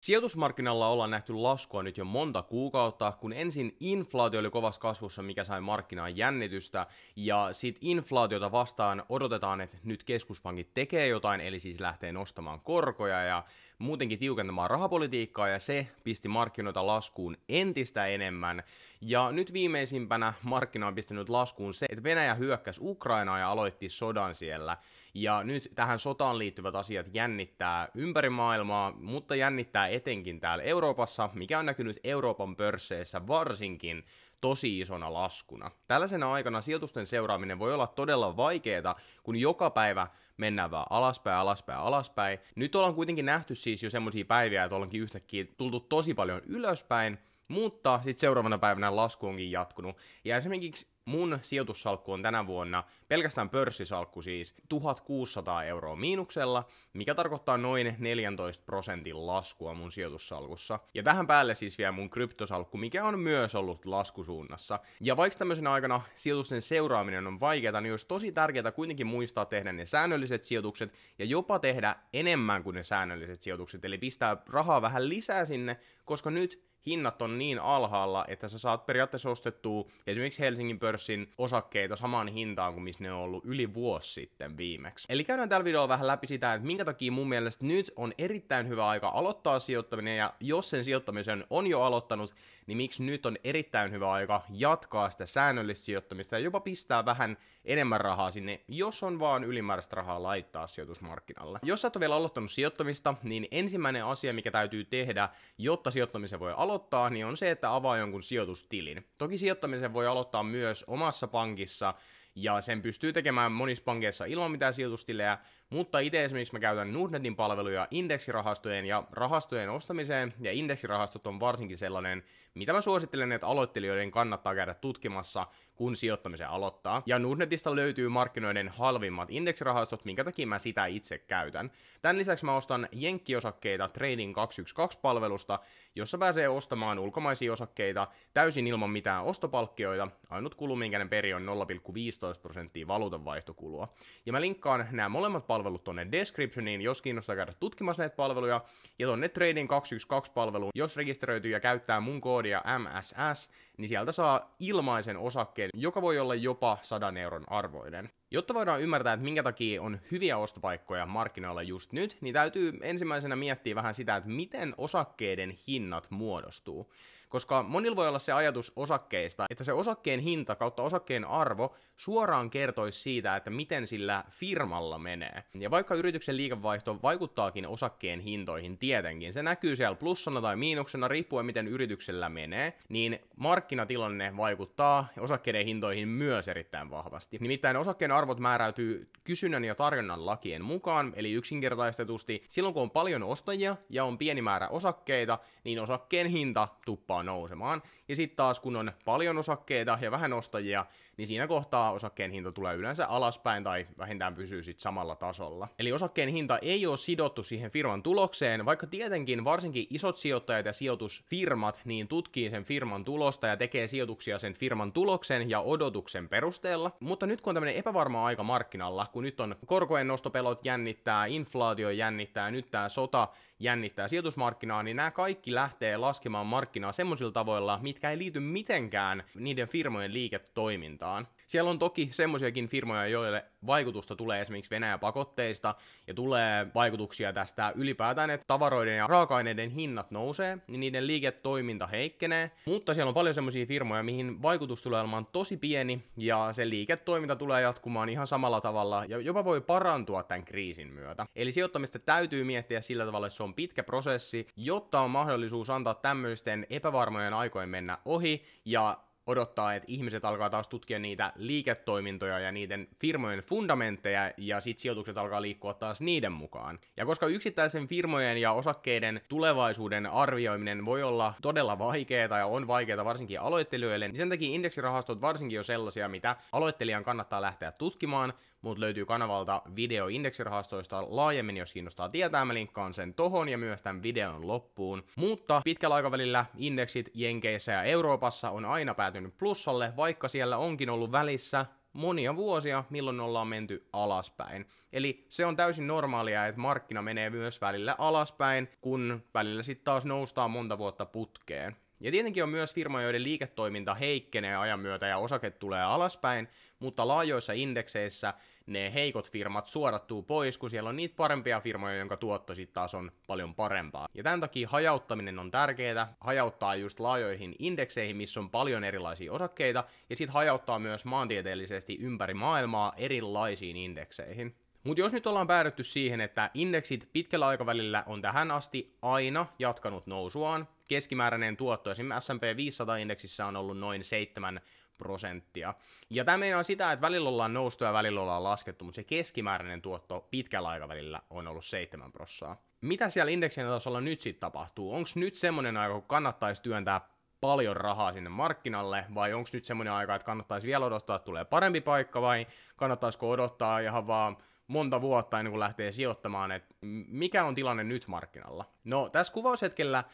Sijoitusmarkkinalla ollaan nähty laskua nyt jo monta kuukautta, kun ensin inflaatio oli kovassa kasvussa, mikä sai markkinaan jännitystä, ja sit inflaatiota vastaan odotetaan, että nyt keskuspankit tekee jotain, eli siis lähtee nostamaan korkoja, ja muutenkin tiukentamaan rahapolitiikkaa ja se pisti markkinoita laskuun entistä enemmän. Ja nyt viimeisimpänä markkina on pistänyt laskuun se, että Venäjä hyökkäsi Ukrainaa ja aloitti sodan siellä. Ja nyt tähän sotaan liittyvät asiat jännittää ympäri maailmaa, mutta jännittää etenkin täällä Euroopassa, mikä on näkynyt Euroopan pörsseissä varsinkin tosi isona laskuna. Tällaisena aikana sijoitusten seuraaminen voi olla todella vaikeaa, kun joka päivä mennään vaan alaspäin, alaspäin, alaspäin. Nyt ollaan kuitenkin nähty siis jo semmoisia päiviä, että ollaankin yhtäkkiä tultu tosi paljon ylöspäin, mutta sitten seuraavana päivänä lasku onkin jatkunut. Ja esimerkiksi mun sijoitussalkku on tänä vuonna, pelkästään pörssisalkku siis, 1600 euroa miinuksella, mikä tarkoittaa noin 14 prosentin laskua mun sijoitussalkussa. Ja tähän päälle siis vielä mun kryptosalkku, mikä on myös ollut laskusuunnassa. Ja vaikka tämmöisen aikana sijoitusten seuraaminen on vaikeaa, niin olisi tosi tärkeää kuitenkin muistaa tehdä ne säännölliset sijoitukset ja jopa tehdä enemmän kuin ne säännölliset sijoitukset, eli pistää rahaa vähän lisää sinne, koska nyt hinnat on niin alhaalla, että sä saat periaatteessa ostettua esimerkiksi Helsingin pörssin osakkeita samaan hintaan kuin missä ne on ollut yli vuosi sitten viimeksi. Eli käydään tällä videolla vähän läpi sitä, että minkä takia mun mielestä nyt on erittäin hyvä aika aloittaa sijoittaminen, ja jos sen sijoittamisen on jo aloittanut, niin miksi nyt on erittäin hyvä aika jatkaa sitä säännöllistä sijoittamista ja jopa pistää vähän enemmän rahaa sinne, jos on vaan ylimääräistä rahaa laittaa sijoitusmarkkinalle. Jos sä et ole vielä aloittanut sijoittamista, niin ensimmäinen asia, mikä täytyy tehdä, jotta sijoittamisen voi aloittaa, aloittaa, niin on se, että avaa jonkun sijoitustilin. Toki sijoittamisen voi aloittaa myös omassa pankissa, ja sen pystyy tekemään monissa pankeissa ilman mitään sijoitustilejä, mutta itse esimerkiksi mä käytän Nordnetin palveluja indeksirahastojen ja rahastojen ostamiseen, ja indeksirahastot on varsinkin sellainen, mitä mä suosittelen, että aloittelijoiden kannattaa käydä tutkimassa, kun sijoittamisen aloittaa. Ja Nordnetista löytyy markkinoiden halvimmat indeksirahastot, minkä takia mä sitä itse käytän. Tämän lisäksi mä ostan jenkkiosakkeita Trading 212-palvelusta, jossa pääsee ostamaan ulkomaisia osakkeita täysin ilman mitään ostopalkkioita. Ainut kulu, minkä ne peri on 0,15 prosenttia valuutanvaihtokulua. Ja mä linkkaan nämä molemmat palvelut palvelut tonne descriptioniin, jos kiinnostaa käydä tutkimassa näitä palveluja, ja tonne Trading 212-palveluun, jos rekisteröityy ja käyttää mun koodia MSS, niin sieltä saa ilmaisen osakkeen, joka voi olla jopa 100 euron arvoinen. Jotta voidaan ymmärtää, että minkä takia on hyviä ostopaikkoja markkinoilla just nyt, niin täytyy ensimmäisenä miettiä vähän sitä, että miten osakkeiden hinnat muodostuu koska monilla voi olla se ajatus osakkeista, että se osakkeen hinta kautta osakkeen arvo suoraan kertoisi siitä, että miten sillä firmalla menee. Ja vaikka yrityksen liikevaihto vaikuttaakin osakkeen hintoihin tietenkin, se näkyy siellä plussana tai miinuksena riippuen miten yrityksellä menee, niin markkinatilanne vaikuttaa osakkeiden hintoihin myös erittäin vahvasti. Nimittäin osakkeen arvot määräytyy kysynnän ja tarjonnan lakien mukaan, eli yksinkertaistetusti silloin kun on paljon ostajia ja on pieni määrä osakkeita, niin osakkeen hinta tuppaa alkaa nousemaan. Ja sitten taas kun on paljon osakkeita ja vähän ostajia, niin siinä kohtaa osakkeen hinta tulee yleensä alaspäin tai vähintään pysyy sitten samalla tasolla. Eli osakkeen hinta ei ole sidottu siihen firman tulokseen, vaikka tietenkin varsinkin isot sijoittajat ja sijoitusfirmat niin tutkii sen firman tulosta ja tekee sijoituksia sen firman tuloksen ja odotuksen perusteella. Mutta nyt kun on tämmöinen epävarma aika markkinalla, kun nyt on korkojen nostopelot jännittää, inflaatio jännittää, nyt tämä sota jännittää sijoitusmarkkinaa, niin nämä kaikki lähtee laskemaan markkinaa semmoinen semmoisilla tavoilla, mitkä ei liity mitenkään niiden firmojen liiketoimintaan. Siellä on toki semmoisiakin firmoja, joille vaikutusta tulee esimerkiksi venäjä pakotteista ja tulee vaikutuksia tästä ylipäätään, että tavaroiden ja raaka-aineiden hinnat nousee, niin niiden liiketoiminta heikkenee, mutta siellä on paljon semmoisia firmoja, mihin vaikutus tulee olemaan tosi pieni ja se liiketoiminta tulee jatkumaan ihan samalla tavalla ja jopa voi parantua tämän kriisin myötä. Eli sijoittamista täytyy miettiä sillä tavalla, että se on pitkä prosessi, jotta on mahdollisuus antaa tämmöisten epävarmuuden kuormojen aikoin mennä ohi, ja odottaa, että ihmiset alkaa taas tutkia niitä liiketoimintoja ja niiden firmojen fundamentteja, ja sitten sijoitukset alkaa liikkua taas niiden mukaan. Ja koska yksittäisen firmojen ja osakkeiden tulevaisuuden arvioiminen voi olla todella vaikeaa ja on vaikeaa varsinkin aloittelijoille, niin sen takia indeksirahastot varsinkin on sellaisia, mitä aloittelijan kannattaa lähteä tutkimaan, mutta löytyy kanavalta video indeksirahastoista laajemmin, jos kiinnostaa tietää. Mä linkkaan sen tohon ja myös tämän videon loppuun. Mutta pitkällä aikavälillä indeksit Jenkeissä ja Euroopassa on aina päätynyt kääntynyt plussalle, vaikka siellä onkin ollut välissä monia vuosia, milloin ollaan menty alaspäin. Eli se on täysin normaalia, että markkina menee myös välillä alaspäin, kun välillä sitten taas noustaa monta vuotta putkeen. Ja tietenkin on myös firmoja, joiden liiketoiminta heikkenee ajan myötä ja osake tulee alaspäin, mutta laajoissa indekseissä ne heikot firmat suodattuu pois, kun siellä on niitä parempia firmoja, jonka tuotto sitten taas on paljon parempaa. Ja tämän takia hajauttaminen on tärkeää, hajauttaa just laajoihin indekseihin, missä on paljon erilaisia osakkeita, ja sitten hajauttaa myös maantieteellisesti ympäri maailmaa erilaisiin indekseihin. Mutta jos nyt ollaan päädytty siihen, että indeksit pitkällä aikavälillä on tähän asti aina jatkanut nousuaan, keskimääräinen tuotto esimerkiksi S&P 500-indeksissä on ollut noin 7 prosenttia. Ja tämä meinaa sitä, että välillä ollaan noustu ja välillä ollaan laskettu, mutta se keskimääräinen tuotto pitkällä aikavälillä on ollut 7 prosenttia. Mitä siellä indeksien tasolla nyt sitten tapahtuu? Onko nyt semmoinen aika, kun kannattaisi työntää paljon rahaa sinne markkinalle, vai onko nyt semmoinen aika, että kannattaisi vielä odottaa, että tulee parempi paikka, vai kannattaisiko odottaa ihan vaan monta vuotta ennen kuin lähtee sijoittamaan, että mikä on tilanne nyt markkinalla. No, tässä kuvaushetkellä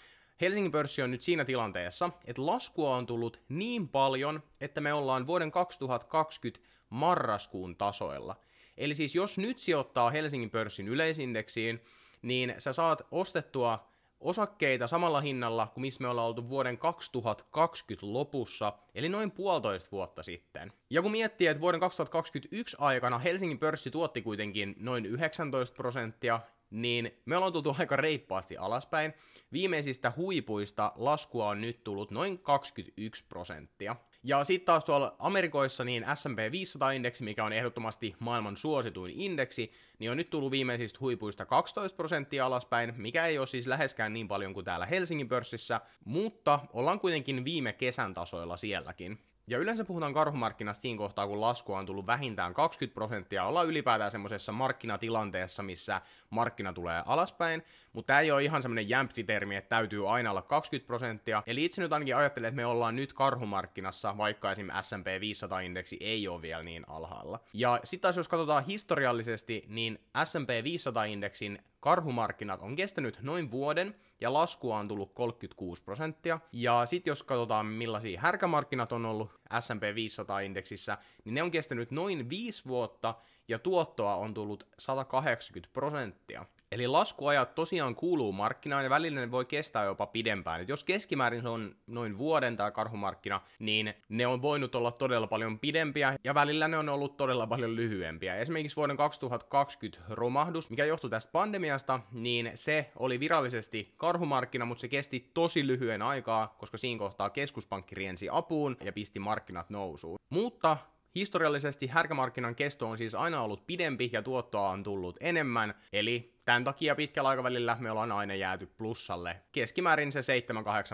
Helsingin pörssi on nyt siinä tilanteessa, että laskua on tullut niin paljon, että me ollaan vuoden 2020 marraskuun tasoilla. Eli siis jos nyt sijoittaa Helsingin pörssin yleisindeksiin, niin sä saat ostettua osakkeita samalla hinnalla kuin missä me ollaan oltu vuoden 2020 lopussa, eli noin puolitoista vuotta sitten. Ja kun miettii, että vuoden 2021 aikana Helsingin pörssi tuotti kuitenkin noin 19 prosenttia, niin me ollaan tultu aika reippaasti alaspäin. Viimeisistä huipuista laskua on nyt tullut noin 21 prosenttia. Ja sitten taas tuolla Amerikoissa niin S&P 500-indeksi, mikä on ehdottomasti maailman suosituin indeksi, niin on nyt tullut viimeisistä huipuista 12 prosenttia alaspäin, mikä ei ole siis läheskään niin paljon kuin täällä Helsingin pörssissä, mutta ollaan kuitenkin viime kesän tasoilla sielläkin. Ja yleensä puhutaan karhumarkkinasta siinä kohtaa, kun laskua on tullut vähintään 20 prosenttia, ollaan ylipäätään semmoisessa markkinatilanteessa, missä markkina tulee alaspäin, mutta tämä ei ole ihan semmoinen jämpti termi, että täytyy aina olla 20 prosenttia. Eli itse nyt ainakin ajattelen, että me ollaan nyt karhumarkkinassa, vaikka esim. S&P 500-indeksi ei ole vielä niin alhaalla. Ja sitten taas jos katsotaan historiallisesti, niin S&P 500-indeksin Karhumarkkinat on kestänyt noin vuoden ja laskua on tullut 36 prosenttia. Ja sitten jos katsotaan millaisia härkämarkkinat on ollut S&P 500-indeksissä, niin ne on kestänyt noin 5 vuotta ja tuottoa on tullut 180 prosenttia. Eli laskuajat tosiaan kuuluu markkinaan ja välillä ne voi kestää jopa pidempään. Et jos keskimäärin se on noin vuoden tämä karhumarkkina, niin ne on voinut olla todella paljon pidempiä ja välillä ne on ollut todella paljon lyhyempiä. Esimerkiksi vuoden 2020 romahdus, mikä johtui tästä pandemiasta, niin se oli virallisesti karhumarkkina, mutta se kesti tosi lyhyen aikaa, koska siinä kohtaa keskuspankki riensi apuun ja pisti markkinat nousuun. Mutta Historiallisesti härkämarkkinan kesto on siis aina ollut pidempi ja tuottoa on tullut enemmän, eli tämän takia pitkällä aikavälillä me ollaan aina jääty plussalle, keskimäärin se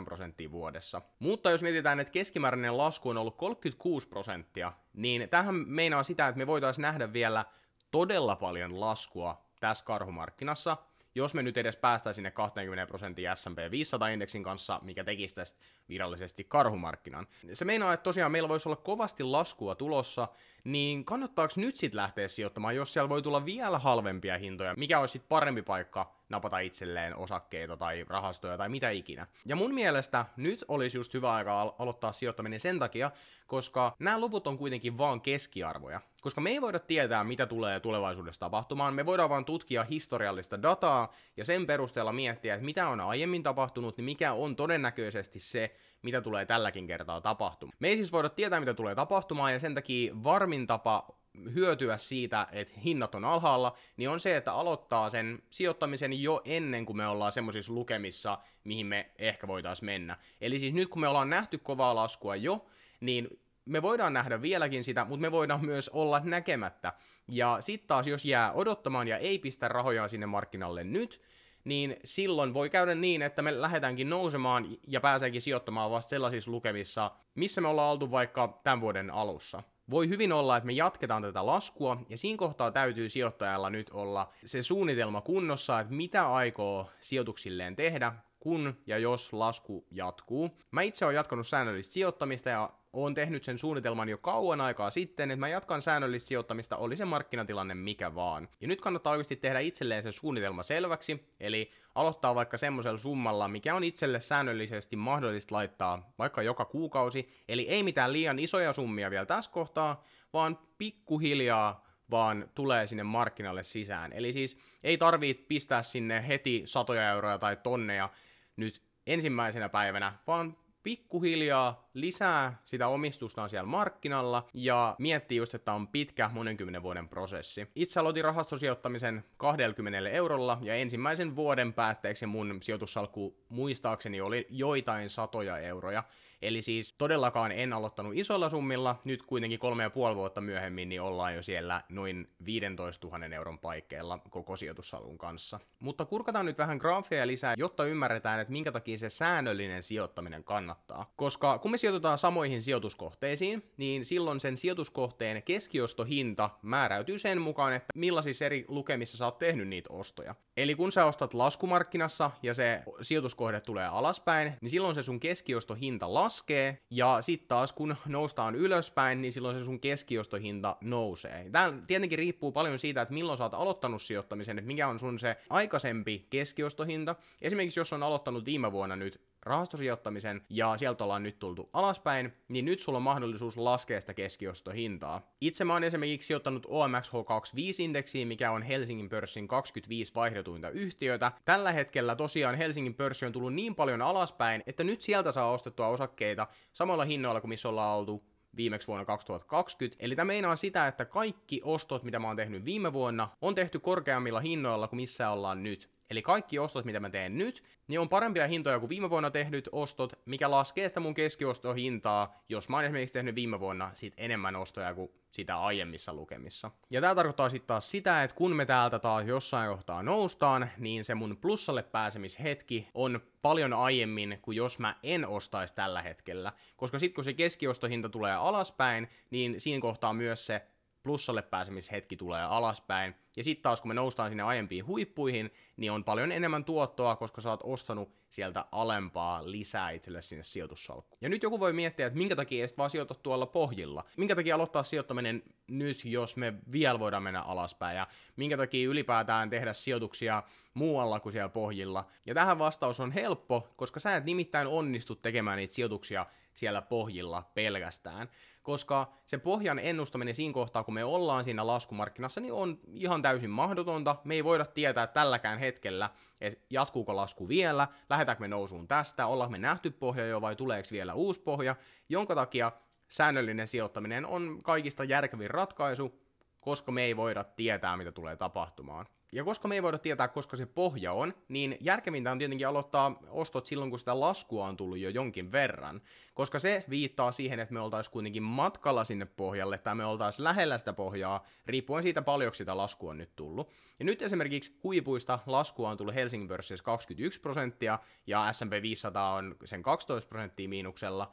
7-8 prosenttia vuodessa. Mutta jos mietitään, että keskimääräinen lasku on ollut 36 prosenttia, niin tähän meinaa sitä, että me voitaisiin nähdä vielä todella paljon laskua tässä karhumarkkinassa, jos me nyt edes päästään sinne 20 prosenttia S&P 500-indeksin kanssa, mikä tekisi tästä virallisesti karhumarkkinan. Se meinaa, että tosiaan meillä voisi olla kovasti laskua tulossa, niin kannattaako nyt sitten lähteä sijoittamaan, jos siellä voi tulla vielä halvempia hintoja, mikä olisi sitten parempi paikka napata itselleen osakkeita tai rahastoja tai mitä ikinä. Ja mun mielestä nyt olisi just hyvä aika al- aloittaa sijoittaminen sen takia, koska nämä luvut on kuitenkin vaan keskiarvoja. Koska me ei voida tietää, mitä tulee tulevaisuudessa tapahtumaan, me voidaan vaan tutkia historiallista dataa ja sen perusteella miettiä, että mitä on aiemmin tapahtunut, niin mikä on todennäköisesti se, mitä tulee tälläkin kertaa tapahtumaan. Me ei siis voida tietää, mitä tulee tapahtumaan, ja sen takia varmin tapa hyötyä siitä, että hinnat on alhaalla, niin on se, että aloittaa sen sijoittamisen jo ennen kuin me ollaan semmoisissa lukemissa, mihin me ehkä voitaisiin mennä. Eli siis nyt kun me ollaan nähty kovaa laskua jo, niin me voidaan nähdä vieläkin sitä, mutta me voidaan myös olla näkemättä. Ja sitten taas, jos jää odottamaan ja ei pistä rahojaan sinne markkinalle nyt, niin silloin voi käydä niin, että me lähdetäänkin nousemaan ja pääseekin sijoittamaan vasta sellaisissa lukemissa, missä me ollaan oltu vaikka tämän vuoden alussa. Voi hyvin olla, että me jatketaan tätä laskua, ja siinä kohtaa täytyy sijoittajalla nyt olla se suunnitelma kunnossa, että mitä aikoo sijoituksilleen tehdä, kun ja jos lasku jatkuu. Mä itse oon jatkanut säännöllistä sijoittamista ja oon tehnyt sen suunnitelman jo kauan aikaa sitten, että mä jatkan säännöllistä sijoittamista, oli se markkinatilanne mikä vaan. Ja nyt kannattaa oikeasti tehdä itselleen se suunnitelma selväksi, eli aloittaa vaikka semmoisella summalla, mikä on itselle säännöllisesti mahdollista laittaa vaikka joka kuukausi, eli ei mitään liian isoja summia vielä tässä kohtaa, vaan pikkuhiljaa vaan tulee sinne markkinalle sisään. Eli siis ei tarvitse pistää sinne heti satoja euroja tai tonneja, nyt ensimmäisenä päivänä, vaan pikkuhiljaa lisää sitä omistustaan siellä markkinalla ja miettii just, että on pitkä monenkymmenen vuoden prosessi. Itse aloitin rahastosijoittamisen 20 eurolla ja ensimmäisen vuoden päätteeksi mun sijoitussalkku muistaakseni oli joitain satoja euroja. Eli siis todellakaan en aloittanut isolla summilla, nyt kuitenkin kolme ja puoli vuotta myöhemmin niin ollaan jo siellä noin 15 000 euron paikkeilla koko sijoitussalun kanssa. Mutta kurkataan nyt vähän graafeja lisää, jotta ymmärretään, että minkä takia se säännöllinen sijoittaminen kannattaa. Koska me sijoitetaan samoihin sijoituskohteisiin, niin silloin sen sijoituskohteen keskiostohinta määräytyy sen mukaan, että millaisissa eri lukemissa sä oot tehnyt niitä ostoja. Eli kun sä ostat laskumarkkinassa ja se sijoituskohde tulee alaspäin, niin silloin se sun keskiostohinta laskee, ja sitten taas kun noustaan ylöspäin, niin silloin se sun keskiostohinta nousee. Tämä tietenkin riippuu paljon siitä, että milloin sä oot aloittanut sijoittamisen, että mikä on sun se aikaisempi keskiostohinta. Esimerkiksi jos on aloittanut viime vuonna nyt rahastosijoittamisen ja sieltä ollaan nyt tultu alaspäin, niin nyt sulla on mahdollisuus laskea sitä keskiostohintaa. Itse mä oon esimerkiksi sijoittanut h 25 indeksiin mikä on Helsingin pörssin 25 vaihdetuinta yhtiötä. Tällä hetkellä tosiaan Helsingin pörssi on tullut niin paljon alaspäin, että nyt sieltä saa ostettua osakkeita samalla hinnoilla kuin missä ollaan oltu viimeksi vuonna 2020. Eli tämä meinaa sitä, että kaikki ostot, mitä mä oon tehnyt viime vuonna, on tehty korkeammilla hinnoilla kuin missä ollaan nyt. Eli kaikki ostot, mitä mä teen nyt, niin on parempia hintoja kuin viime vuonna tehdyt ostot, mikä laskee sitä mun keskiostohintaa, jos mä oon esimerkiksi tehnyt viime vuonna sit enemmän ostoja kuin sitä aiemmissa lukemissa. Ja tämä tarkoittaa sitten taas sitä, että kun me täältä taas jossain kohtaa noustaan, niin se mun plussalle pääsemishetki on paljon aiemmin kuin jos mä en ostaisi tällä hetkellä. Koska sitten kun se keskiostohinta tulee alaspäin, niin siinä kohtaa myös se plussalle pääsemishetki tulee alaspäin. Ja sitten taas kun me noustaan sinne aiempiin huippuihin, niin on paljon enemmän tuottoa, koska sä oot ostanut sieltä alempaa lisää itselle sinne sijoitussalkkuun. Ja nyt joku voi miettiä, että minkä takia ei vaan sijoita tuolla pohjilla. Minkä takia aloittaa sijoittaminen nyt, jos me vielä voidaan mennä alaspäin, ja minkä takia ylipäätään tehdä sijoituksia muualla kuin siellä pohjilla. Ja tähän vastaus on helppo, koska sä et nimittäin onnistu tekemään niitä sijoituksia siellä pohjilla pelkästään, koska se pohjan ennustaminen siinä kohtaa, kun me ollaan siinä laskumarkkinassa, niin on ihan täysin mahdotonta. Me ei voida tietää tälläkään hetkellä, että jatkuuko lasku vielä, lähdetäänkö me nousuun tästä, ollaanko me nähty pohja jo vai tuleeko vielä uusi pohja, jonka takia säännöllinen sijoittaminen on kaikista järkevin ratkaisu, koska me ei voida tietää, mitä tulee tapahtumaan. Ja koska me ei voida tietää, koska se pohja on, niin järkevintä on tietenkin aloittaa ostot silloin, kun sitä laskua on tullut jo jonkin verran, koska se viittaa siihen, että me oltaisiin kuitenkin matkalla sinne pohjalle tai me oltaisiin lähellä sitä pohjaa, riippuen siitä paljonko sitä laskua on nyt tullut. Ja nyt esimerkiksi huipuista laskua on tullut Helsingin pörssissä 21 prosenttia ja S&P 500 on sen 12 prosenttia miinuksella,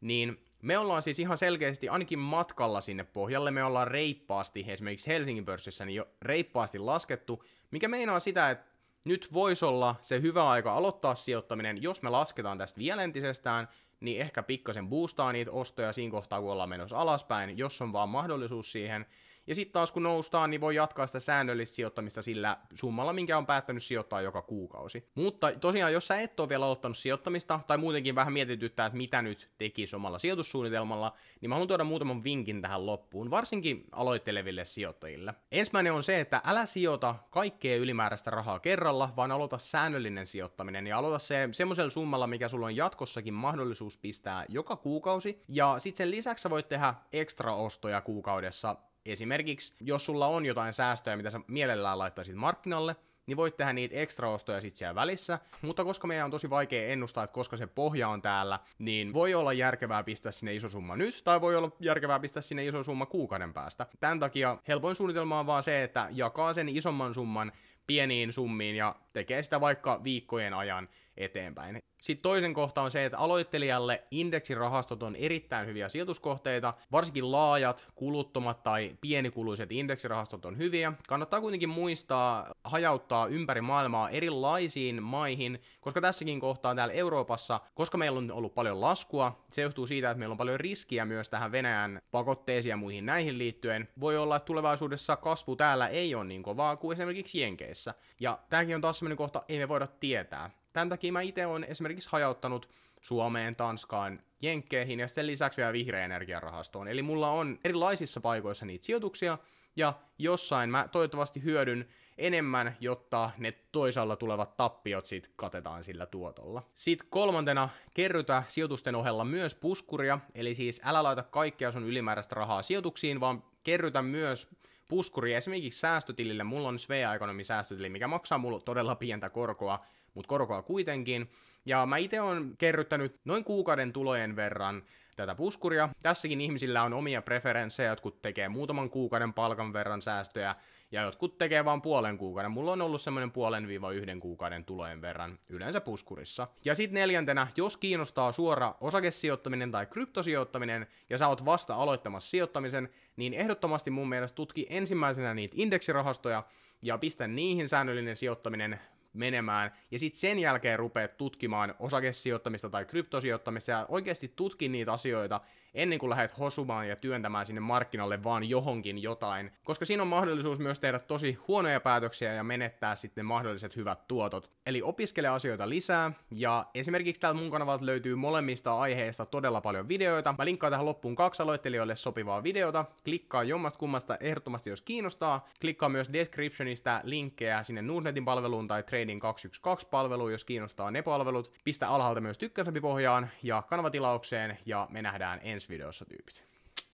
niin me ollaan siis ihan selkeästi ainakin matkalla sinne pohjalle, me ollaan reippaasti, esimerkiksi Helsingin pörssissä, niin jo reippaasti laskettu, mikä meinaa sitä, että nyt voisi olla se hyvä aika aloittaa sijoittaminen, jos me lasketaan tästä vielä entisestään, niin ehkä pikkasen boostaa niitä ostoja siinä kohtaa, kun ollaan menossa alaspäin, jos on vaan mahdollisuus siihen, ja sitten taas kun noustaan, niin voi jatkaa sitä säännöllistä sijoittamista sillä summalla, minkä on päättänyt sijoittaa joka kuukausi. Mutta tosiaan, jos sä et ole vielä aloittanut sijoittamista, tai muutenkin vähän mietityttää, että mitä nyt tekisi omalla sijoitussuunnitelmalla, niin mä haluan tuoda muutaman vinkin tähän loppuun, varsinkin aloitteleville sijoittajille. Ensimmäinen on se, että älä sijoita kaikkea ylimääräistä rahaa kerralla, vaan aloita säännöllinen sijoittaminen ja aloita se semmoisella summalla, mikä sulla on jatkossakin mahdollisuus pistää joka kuukausi. Ja sitten sen lisäksi sä voit tehdä ekstra ostoja kuukaudessa Esimerkiksi, jos sulla on jotain säästöjä, mitä sä mielellään laittaisit markkinalle, niin voit tehdä niitä ostoja sitten siellä välissä, mutta koska meidän on tosi vaikea ennustaa, että koska se pohja on täällä, niin voi olla järkevää pistää sinne iso summa nyt, tai voi olla järkevää pistää sinne iso summa kuukauden päästä. Tämän takia helpoin suunnitelma on vaan se, että jakaa sen isomman summan pieniin summiin ja tekee sitä vaikka viikkojen ajan, eteenpäin. Sitten toisen kohta on se, että aloittelijalle indeksirahastot on erittäin hyviä sijoituskohteita. Varsinkin laajat, kuluttomat tai pienikuluiset indeksirahastot on hyviä. Kannattaa kuitenkin muistaa hajauttaa ympäri maailmaa erilaisiin maihin, koska tässäkin kohtaa täällä Euroopassa, koska meillä on ollut paljon laskua, se johtuu siitä, että meillä on paljon riskiä myös tähän Venäjän pakotteisiin ja muihin näihin liittyen. Voi olla, että tulevaisuudessa kasvu täällä ei ole niin kovaa kuin esimerkiksi Jenkeissä. Ja tämäkin on taas sellainen kohta, ei me voida tietää. Tämän takia mä itse olen esimerkiksi hajauttanut Suomeen, Tanskaan, Jenkkeihin ja sen lisäksi vielä vihreän energiarahastoon. Eli mulla on erilaisissa paikoissa niitä sijoituksia, ja jossain mä toivottavasti hyödyn enemmän, jotta ne toisaalla tulevat tappiot sit katetaan sillä tuotolla. Sitten kolmantena kerrytä sijoitusten ohella myös puskuria, eli siis älä laita kaikkea sun ylimääräistä rahaa sijoituksiin, vaan kerrytä myös puskuria. esimerkiksi säästötilille. Mulla on Svea Economy säästötili, mikä maksaa mulle todella pientä korkoa, mutta korkoa kuitenkin. Ja mä itse on kerryttänyt noin kuukauden tulojen verran tätä puskuria. Tässäkin ihmisillä on omia preferenssejä, jotkut tekee muutaman kuukauden palkan verran säästöjä, ja jotkut tekee vain puolen kuukauden. Mulla on ollut semmoinen puolen viiva yhden kuukauden tulojen verran yleensä puskurissa. Ja sitten neljäntenä, jos kiinnostaa suora osakesijoittaminen tai kryptosijoittaminen, ja sä oot vasta aloittamassa sijoittamisen, niin ehdottomasti mun mielestä tutki ensimmäisenä niitä indeksirahastoja, ja pistä niihin säännöllinen sijoittaminen menemään, ja sitten sen jälkeen rupeat tutkimaan osakesijoittamista tai kryptosijoittamista, ja oikeasti tutki niitä asioita, ennen kuin lähdet hosumaan ja työntämään sinne markkinalle vaan johonkin jotain, koska siinä on mahdollisuus myös tehdä tosi huonoja päätöksiä ja menettää sitten mahdolliset hyvät tuotot. Eli opiskele asioita lisää, ja esimerkiksi täältä mun kanavalta löytyy molemmista aiheista todella paljon videoita. Mä linkkaan tähän loppuun kaksi aloittelijoille sopivaa videota, klikkaa jommasta kummasta ehdottomasti jos kiinnostaa, klikkaa myös descriptionista linkkejä sinne Nordnetin palveluun tai Trading 212-palveluun, jos kiinnostaa ne palvelut, pistä alhaalta myös tykkäsempi pohjaan ja kanavatilaukseen, ja me nähdään ensi ensi videossa tyypit.